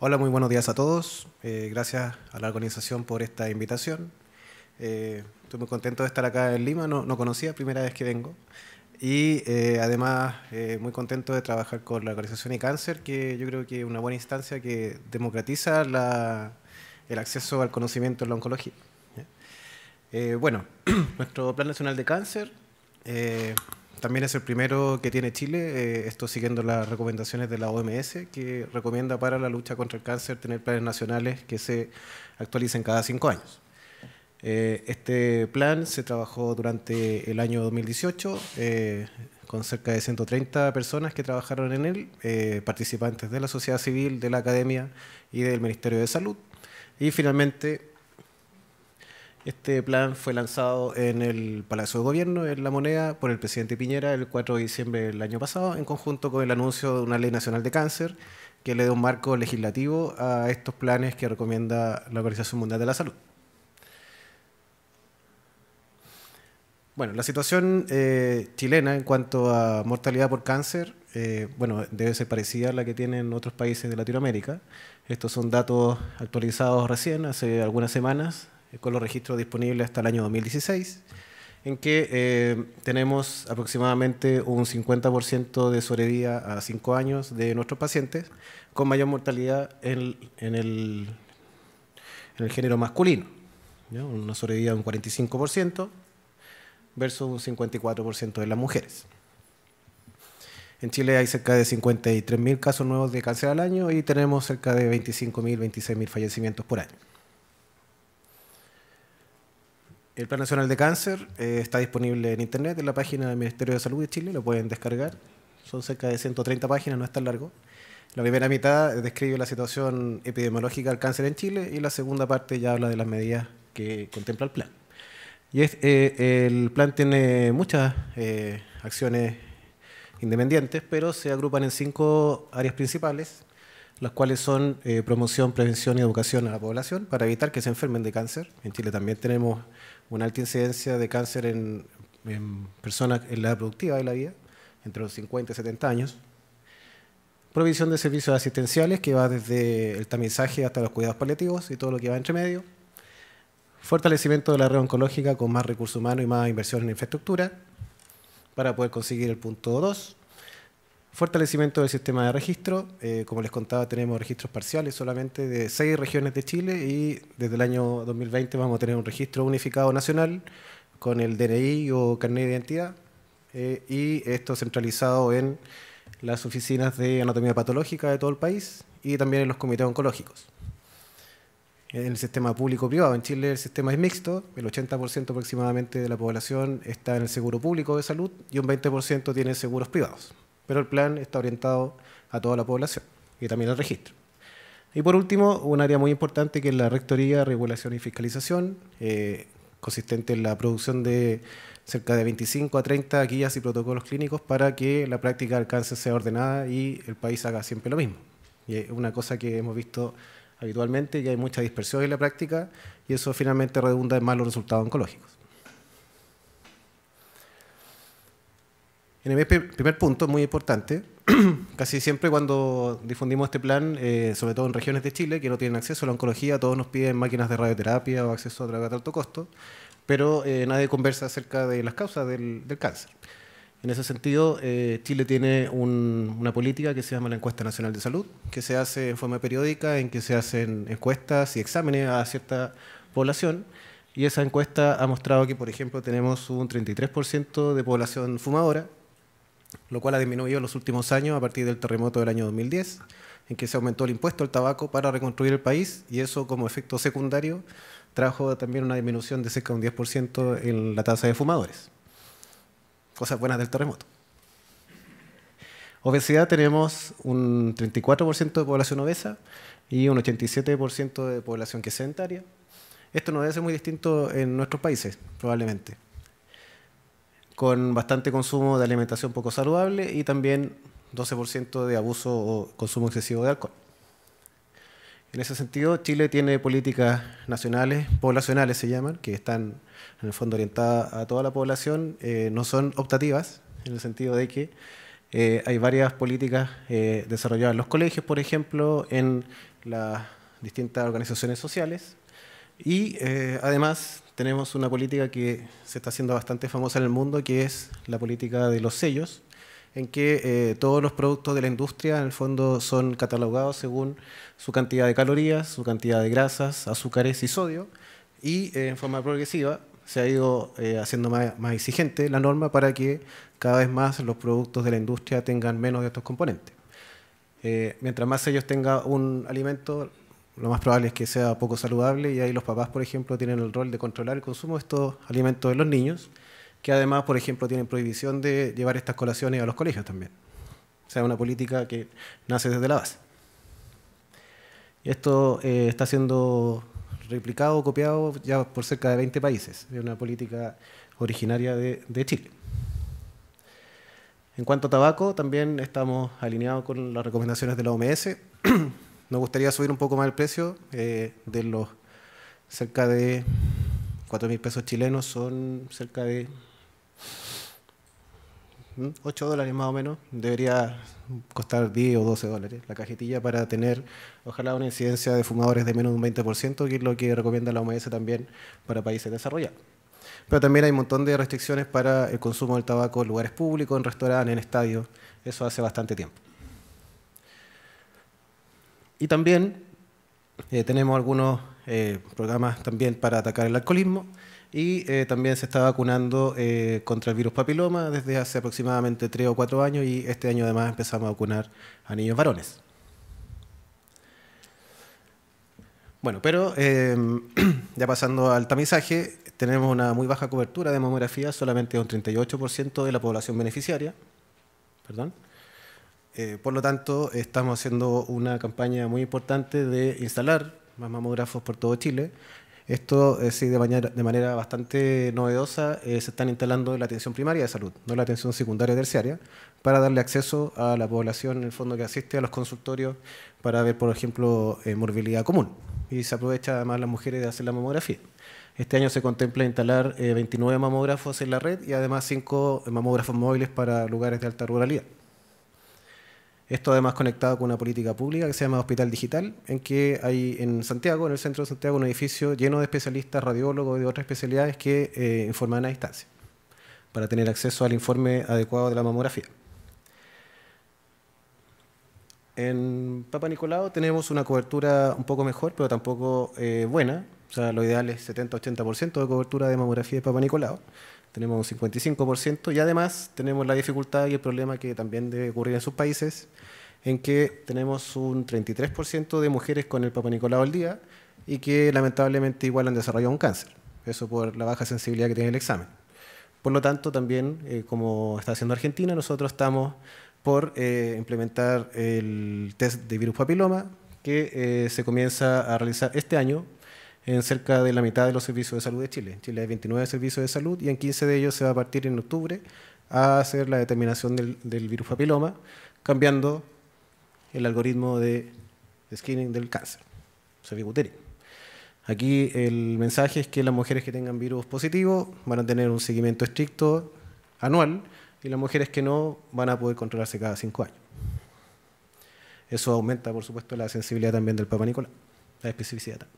Hola, muy buenos días a todos. Eh, gracias a la organización por esta invitación. Eh, estoy muy contento de estar acá en Lima, no, no conocía, primera vez que vengo. Y eh, además muy contento de trabajar con la organización y Cáncer, que yo creo que es una buena instancia que democratiza el acceso al conocimiento en la oncología. bueno, nuestro Plan Nacional de Cáncer también es el primero que tiene Chile, eh, esto siguiendo las recomendaciones de la OMS, que recomienda para la lucha contra el cáncer tener planes nacionales que se actualicen cada cinco años. Eh, este plan se trabajó durante el año 2018 eh, con cerca de 130 personas que trabajaron en él, participantes de la sociedad civil, de la academia y del Ministerio de Salud. Y finalmente este plan fue lanzado en el Palacio de Gobierno, en La Moneda, por el presidente Piñera el 4 de diciembre del año pasado, en conjunto con el anuncio de una ley nacional de cáncer que le da un marco legislativo a estos planes que recomienda la Organización Mundial de la Salud. Bueno, la situación eh, chilena en cuanto a mortalidad por cáncer, eh, bueno, debe ser parecida a la que tienen otros países de Latinoamérica. Estos son datos actualizados recién, hace algunas semanas, eh, con los registros disponibles hasta el año 2016, en que eh, tenemos aproximadamente un 50% de sobrevida a 5 años de nuestros pacientes con mayor mortalidad en, el, género masculino, una sobrevida de un 45% versus un 54% de las mujeres. En Chile hay cerca de 53.000 casos nuevos de cáncer al año y tenemos cerca de 25.000, 26.000 fallecimientos por año. El Plan Nacional de Cáncer eh, está disponible en Internet, en la página del Ministerio de Salud de Chile, lo pueden descargar. Son cerca de 130 páginas, no es tan largo. La primera mitad describe la situación epidemiológica del cáncer en Chile y la segunda parte ya habla de las medidas que contempla el plan. Y es, eh, el plan tiene muchas eh, acciones independientes, pero se agrupan en cinco áreas principales las cuales son eh, promoción, prevención y educación a la población para evitar que se enfermen de cáncer. En Chile también tenemos una alta incidencia de cáncer en, personas en la edad productiva de la vida, entre los 50 y 70 años. Provisión de servicios asistenciales que va desde el tamizaje hasta los cuidados paliativos y todo lo que va entre medio. Fortalecimiento de la red oncológica con más recursos humanos y más inversión en infraestructura para poder conseguir el punto 2 Fortalecimiento del sistema de registro. Eh, como les contaba, tenemos registros parciales solamente de seis regiones de Chile y desde el año 2020 vamos a tener un registro unificado nacional con el DNI o carnet de identidad eh, y esto centralizado en las oficinas de anatomía patológica de todo el país y también en los comités oncológicos. En el sistema público-privado, en Chile el sistema es mixto, el 80% aproximadamente de la población está en el seguro público de salud y un 20% tiene seguros privados pero el plan está orientado a toda la población y también al registro. Y por último, un área muy importante que es la Rectoría, Regulación y Fiscalización, eh, consistente en la producción de cerca de 25 a 30 guías y protocolos clínicos para que la práctica de alcance sea ordenada y el país haga siempre lo mismo. Y es una cosa que hemos visto habitualmente, que hay mucha dispersión en la práctica y eso finalmente redunda en malos resultados oncológicos. En el primer punto, muy importante, casi siempre cuando difundimos este plan, eh, sobre todo en regiones de Chile que no tienen acceso a la oncología, todos nos piden máquinas de radioterapia o acceso a drogas de alto costo, pero eh, nadie conversa acerca de las causas del, cáncer. En ese sentido, eh, Chile tiene una política que se llama la Encuesta Nacional de Salud, que se hace en forma periódica, en que se hacen encuestas y exámenes a cierta población. Y esa encuesta ha mostrado que, por ejemplo, tenemos un 33% de población fumadora, lo cual ha disminuido en los últimos años a partir del terremoto del año 2010, en que se aumentó el impuesto al tabaco para reconstruir el país y eso como efecto secundario trajo también una disminución de cerca de un 10% en la tasa de fumadores. Cosas buenas del terremoto. Obesidad tenemos un 34% de población obesa y un 87% de población que es sedentaria. Esto no debe ser muy distinto en nuestros países, probablemente con bastante consumo de alimentación poco saludable y también 12% de abuso o consumo excesivo de alcohol. En ese sentido, Chile tiene políticas nacionales, poblacionales se llaman, que están en el fondo orientadas a toda la población, eh, no son optativas, en el sentido de que eh, hay varias políticas eh, desarrolladas en los colegios, por ejemplo, en las distintas organizaciones sociales, y además tenemos una política que se está haciendo bastante famosa en el mundo, que es la política de los sellos, en que eh, todos los productos de la industria en el fondo son catalogados según su cantidad de calorías, su cantidad de grasas, azúcares y sodio, y eh, en forma progresiva se ha ido eh, haciendo más, exigente la norma para que cada vez más los productos de la industria tengan menos de estos componentes. mientras más sellos tenga un alimento, lo más probable es que sea poco saludable y ahí los papás, por ejemplo, tienen el rol de controlar el consumo de estos alimentos de los niños, que además, por ejemplo, tienen prohibición de llevar estas colaciones a los colegios también. O sea, una política que nace desde la base. esto eh, está siendo replicado, copiado ya por cerca de 20 países. Es una política originaria de, de Chile. En cuanto a tabaco, también estamos alineados con las recomendaciones de la OMS. Nos gustaría subir un poco más el precio eh, de los cerca de 4.000 pesos chilenos, son cerca de 8 ¿Mm? dólares más o menos. Debería costar 10 o 12 dólares la cajetilla para tener, ojalá, una incidencia de fumadores de menos de un 20%, que es lo que recomienda la OMS también para países desarrollados. Pero también hay un montón de restricciones para el consumo del tabaco en lugares públicos, en restaurantes, en estadios. Eso hace bastante tiempo. Y también eh, tenemos algunos eh, programas también para atacar el alcoholismo y eh, también se está vacunando contra el virus papiloma desde hace aproximadamente tres o cuatro años y este año además empezamos a vacunar a niños varones. Bueno, pero em, ya pasando al tamizaje, tenemos una muy baja cobertura de mamografía, solamente un 38% de la población beneficiaria. Perdón. Eh, por lo tanto, estamos haciendo una campaña muy importante de instalar más mamógrafos por todo Chile. Esto eh, de manera, bastante novedosa, eh, se están instalando en la atención primaria de salud, no en la atención secundaria y terciaria, para darle acceso a la población, en el fondo, que asiste a los consultorios para ver, por ejemplo, morbilidad común. Y se aprovecha además las mujeres de hacer la mamografía. Este año se contempla instalar 29 mamógrafos en la red y además 5 mamógrafos móviles para lugares de alta ruralidad. Esto además conectado con una política pública que se llama Hospital Digital, en que hay en Santiago, en el centro de Santiago, un edificio lleno de especialistas, radiólogos y de otras especialidades que eh, informan a distancia para tener acceso al informe adecuado de la mamografía. En Papa Nicolau tenemos una cobertura un poco mejor, pero tampoco eh, buena. O sea, lo ideal es 70-80% de cobertura de mamografía de Papa Nicolau tenemos un 55%, y además tenemos la dificultad y el problema que también debe ocurrir en sus países, en que tenemos un 33% de mujeres con el Papa al día y que lamentablemente igual han desarrollado un cáncer, eso por la baja sensibilidad que tiene el examen. Por lo tanto, también, eh, como está haciendo Argentina, nosotros estamos por eh, implementar el test de virus papiloma que eh, se comienza a realizar este año en cerca de la mitad de los servicios de salud de Chile. En Chile hay 29 servicios de salud y en 15 de ellos se va a partir en octubre a hacer la determinación del, virus papiloma, cambiando el algoritmo de, screening del cáncer cervicuterino. Aquí el mensaje es que las mujeres que tengan virus positivo van a tener un seguimiento estricto anual y las mujeres que no van a poder controlarse cada cinco años. Eso aumenta, por supuesto, la sensibilidad también del Papa Nicolás, la especificidad también.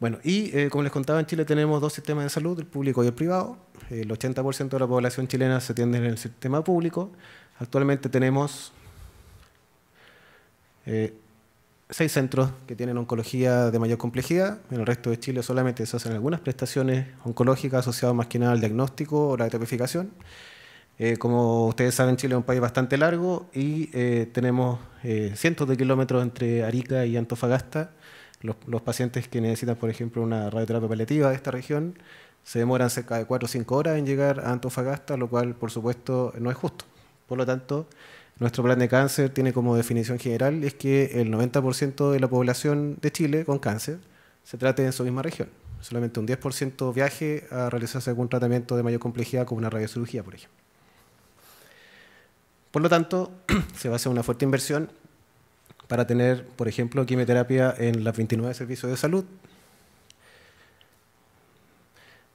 Bueno, y eh, como les contaba, en Chile tenemos dos sistemas de salud, el público y el privado. El 80% de la población chilena se atiende en el sistema público. Actualmente tenemos eh, seis centros que tienen oncología de mayor complejidad. En el resto de Chile solamente se hacen algunas prestaciones oncológicas asociadas más que nada al diagnóstico o la tipificación. Eh, como ustedes saben, Chile es un país bastante largo y tenemos cientos de kilómetros entre Arica y Antofagasta los, pacientes que necesitan, por ejemplo, una radioterapia paliativa de esta región se demoran cerca de 4 o 5 horas en llegar a Antofagasta, lo cual, por supuesto, no es justo. Por lo tanto, nuestro plan de cáncer tiene como definición general es que el 90% de la población de Chile con cáncer se trate en su misma región. Solamente un 10% viaje a realizarse algún tratamiento de mayor complejidad como una radiocirugía, por ejemplo. Por lo tanto, se va a hacer una fuerte inversión para tener, por ejemplo, quimioterapia en las 29 servicios de salud,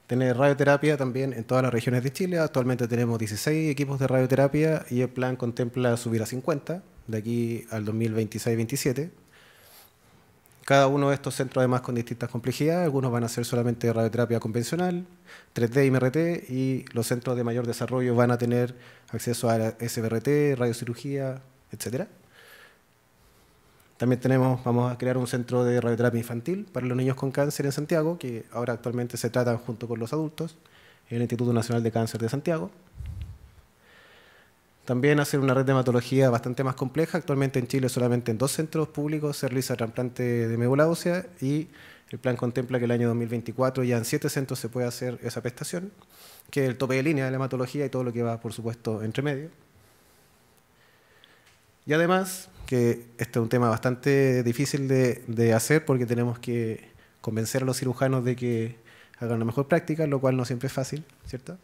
tener radioterapia también en todas las regiones de Chile. Actualmente tenemos 16 equipos de radioterapia y el plan contempla subir a 50 de aquí al 2026-27. Cada uno de estos centros además con distintas complejidades, algunos van a ser solamente radioterapia convencional, 3D y MRT y los centros de mayor desarrollo van a tener acceso a SBRT, radiocirugía, etcétera. También tenemos, vamos a crear un centro de radioterapia infantil para los niños con cáncer en Santiago, que ahora actualmente se tratan junto con los adultos en el Instituto Nacional de Cáncer de Santiago. También hacer una red de hematología bastante más compleja. Actualmente en Chile solamente en dos centros públicos se realiza trasplante de médula ósea y el plan contempla que el año 2024 ya en siete centros se pueda hacer esa prestación, que es el tope de línea de la hematología y todo lo que va, por supuesto, entre medio. Y además, que este es un tema bastante difícil de, hacer porque tenemos que convencer a los cirujanos de que hagan la mejor práctica, lo cual no siempre es fácil, ¿cierto?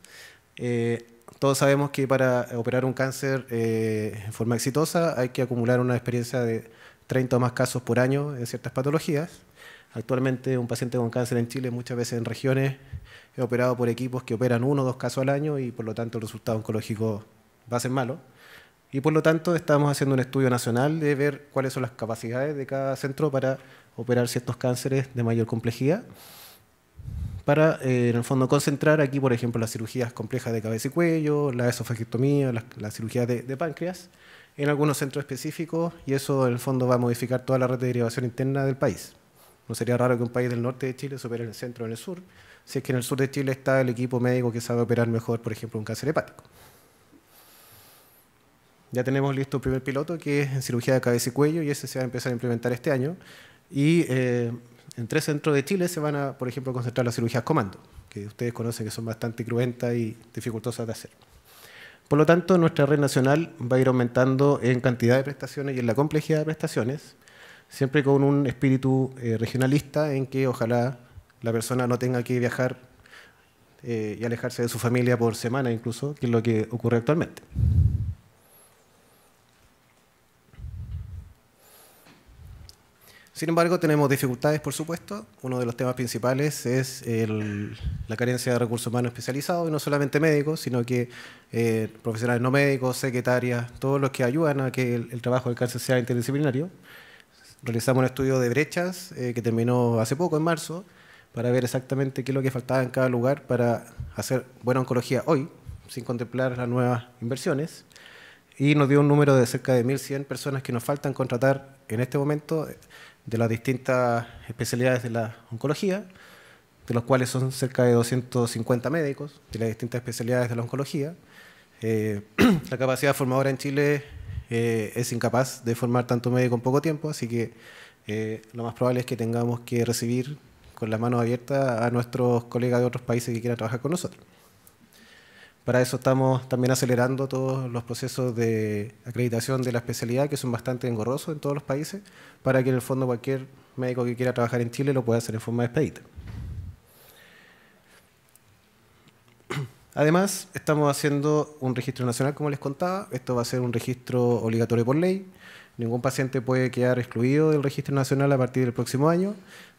Eh, todos sabemos que para operar un cáncer eh, en forma exitosa hay que acumular una experiencia de 30 o más casos por año en ciertas patologías. Actualmente un paciente con cáncer en Chile muchas veces en regiones es operado por equipos que operan uno o dos casos al año y por lo tanto el resultado oncológico va a ser malo. Y por lo tanto estamos haciendo un estudio nacional de ver cuáles son las capacidades de cada centro para operar ciertos cánceres de mayor complejidad, para eh, en el fondo concentrar aquí, por ejemplo, las cirugías complejas de cabeza y cuello, la esofagectomía, las, cirugía cirugías de, de, páncreas, en algunos centros específicos, y eso en el fondo va a modificar toda la red de derivación interna del país. No sería raro que un país del norte de Chile se opere en el centro o en el sur, si es que en el sur de Chile está el equipo médico que sabe operar mejor, por ejemplo, un cáncer hepático. Ya tenemos listo el primer piloto que es en cirugía de cabeza y cuello y ese se va a empezar a implementar este año. Y eh, en tres centros de Chile se van a, por ejemplo, concentrar las cirugías comando, que ustedes conocen que son bastante cruentas y dificultosas de hacer. Por lo tanto, nuestra red nacional va a ir aumentando en cantidad de prestaciones y en la complejidad de prestaciones, siempre con un espíritu eh, regionalista en que ojalá la persona no tenga que viajar eh, y alejarse de su familia por semana incluso, que es lo que ocurre actualmente. Sin embargo, tenemos dificultades, por supuesto. Uno de los temas principales es la carencia de recursos humanos especializados, y no solamente médicos, sino que eh, profesionales no médicos, secretarias, todos los que ayudan a que el, trabajo del cáncer sea interdisciplinario. Realizamos un estudio de brechas eh, que terminó hace poco, en marzo, para ver exactamente qué es lo que faltaba en cada lugar para hacer buena oncología hoy, sin contemplar las nuevas inversiones y nos dio un número de cerca de 1.100 personas que nos faltan contratar en este momento de las distintas especialidades de la oncología, de los cuales son cerca de 250 médicos de las distintas especialidades de la oncología. Eh, la capacidad formadora en Chile eh, es incapaz de formar tanto médico en poco tiempo, así que eh, lo más probable es que tengamos que recibir con las manos abiertas a nuestros colegas de otros países que quieran trabajar con nosotros. Para eso estamos también acelerando todos los procesos de acreditación de la especialidad, que son bastante engorrosos en todos los países, para que en el fondo cualquier médico que quiera trabajar en Chile lo pueda hacer en forma expedita. Además, estamos haciendo un registro nacional, como les contaba. Esto va a ser un registro obligatorio por ley. Ningún paciente puede quedar excluido del registro nacional a partir del próximo año.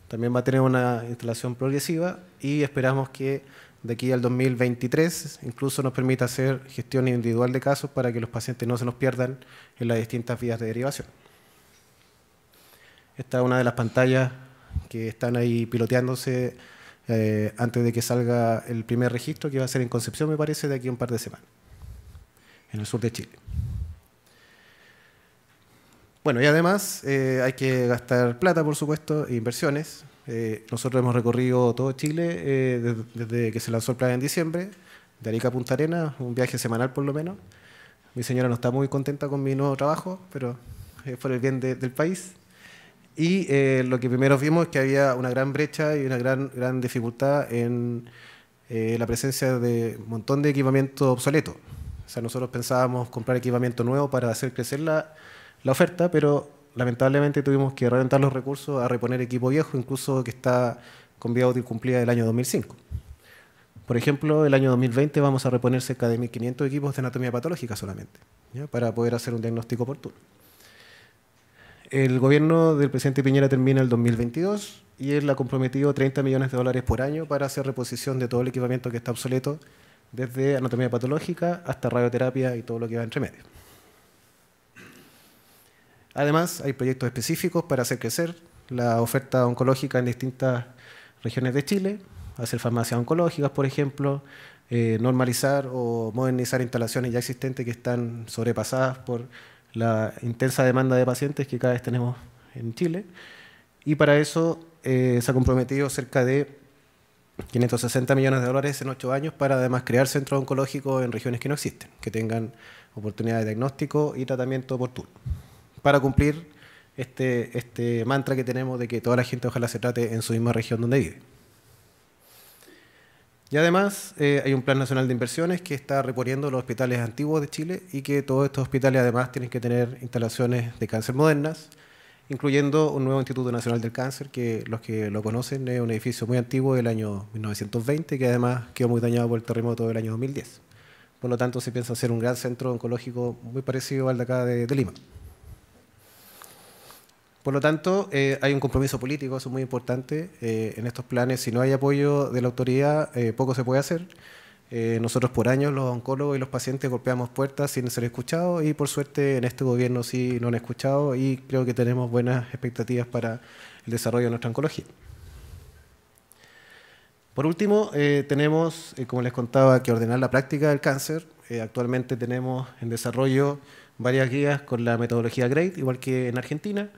También va a tener una instalación progresiva y esperamos que de aquí al 2023. Incluso nos permite hacer gestión individual de casos para que los pacientes no se nos pierdan en las distintas vías de derivación. Esta es una de las pantallas que están ahí piloteándose eh, antes de que salga el primer registro, que va a ser en Concepción, me parece, de aquí a un par de semanas, en el sur de Chile. Bueno, y además eh, hay que gastar plata, por supuesto, e inversiones. Eh, nosotros hemos recorrido todo Chile eh, desde, que se lanzó el plan en diciembre, de Arica a Punta Arenas, un viaje semanal por lo menos. Mi señora no está muy contenta con mi nuevo trabajo, pero es eh, por el bien del país. Y lo que primero vimos es que había una gran brecha y una gran, gran dificultad en la presencia de un montón de equipamiento obsoleto. O sea, nosotros pensábamos comprar equipamiento nuevo para hacer crecer la, la oferta, pero lamentablemente tuvimos que reventar los recursos a reponer equipo viejo, incluso que está con vida útil cumplida del año 2005. Por ejemplo, el año 2020 vamos a reponer cerca de 1.500 equipos de anatomía patológica solamente, para poder hacer un diagnóstico oportuno. El gobierno del presidente Piñera termina el 2022 y él ha comprometido 30 millones de dólares por año para hacer reposición de todo el equipamiento que está obsoleto, desde anatomía patológica hasta radioterapia y todo lo que va entre medio. Además, hay proyectos específicos para hacer crecer la oferta oncológica en distintas regiones de Chile, hacer farmacias oncológicas, por ejemplo, eh, normalizar o modernizar instalaciones ya existentes que están sobrepasadas por la intensa demanda de pacientes que cada vez tenemos en Chile. Y para eso eh, se ha comprometido cerca de 560 millones de dólares en ocho años para además crear centros oncológicos en regiones que no existen, que tengan oportunidades de diagnóstico y tratamiento oportuno para cumplir este, este, mantra que tenemos de que toda la gente ojalá se trate en su misma región donde vive. Y además eh, hay un plan nacional de inversiones que está reponiendo los hospitales antiguos de Chile y que todos estos hospitales además tienen que tener instalaciones de cáncer modernas, incluyendo un nuevo Instituto Nacional del Cáncer, que los que lo conocen es un edificio muy antiguo del año 1920, que además quedó muy dañado por el terremoto del año 2010. Por lo tanto, se piensa hacer un gran centro oncológico muy parecido al de acá de Lima. Por lo tanto, eh, hay un compromiso político, eso es muy importante eh, en estos planes. Si no hay apoyo de la autoridad, eh, poco se puede hacer. nosotros por años los oncólogos y los pacientes golpeamos puertas sin ser escuchados y por suerte en este gobierno sí nos han escuchado y creo que tenemos buenas expectativas para el desarrollo de nuestra oncología. Por último, tenemos, como les contaba, que ordenar la práctica del cáncer. actualmente tenemos en desarrollo varias guías con la metodología GRADE, igual que en Argentina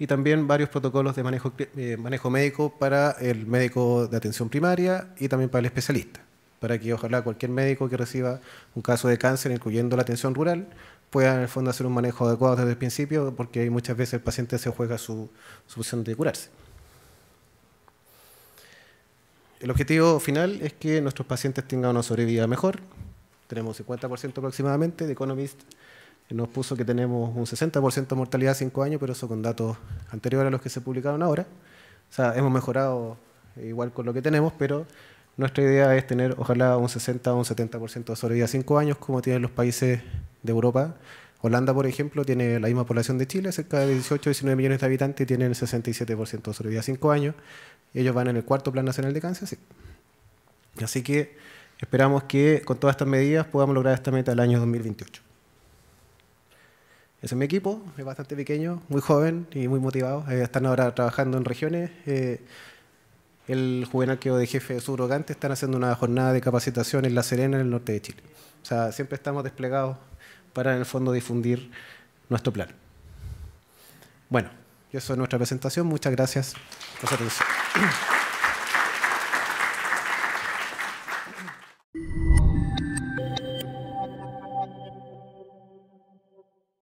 y también varios protocolos de manejo, eh, manejo médico para el médico de atención primaria y también para el especialista, para que ojalá cualquier médico que reciba un caso de cáncer, incluyendo la atención rural, pueda en el fondo hacer un manejo adecuado desde el principio, porque muchas veces el paciente se juega su, su opción de curarse. El objetivo final es que nuestros pacientes tengan una sobrevida mejor. Tenemos 50% aproximadamente de Economist nos puso que tenemos un 60% de mortalidad a 5 años, pero eso con datos anteriores a los que se publicaron ahora. O sea, hemos mejorado eh, igual con lo que tenemos, pero nuestra idea es tener ojalá un 60 o un 70% de sobrevida a 5 años, como tienen los países de Europa. Holanda, por ejemplo, tiene la misma población de Chile, cerca de 18 o 19 millones de habitantes, y tienen el 67% de sobrevida a 5 años. ellos van en el cuarto Plan Nacional de Cáncer, sí. Así que esperamos que con todas estas medidas podamos lograr esta meta el año 2028. Ese es mi equipo, es bastante pequeño, muy joven y muy motivado. Eh, están ahora trabajando en regiones. Eh, el juvenal que de jefe de subrogante están haciendo una jornada de capacitación en La Serena, en el norte de Chile. O sea, siempre estamos desplegados para, en el fondo, difundir nuestro plan. Bueno, eso es nuestra presentación. Muchas gracias por su atención.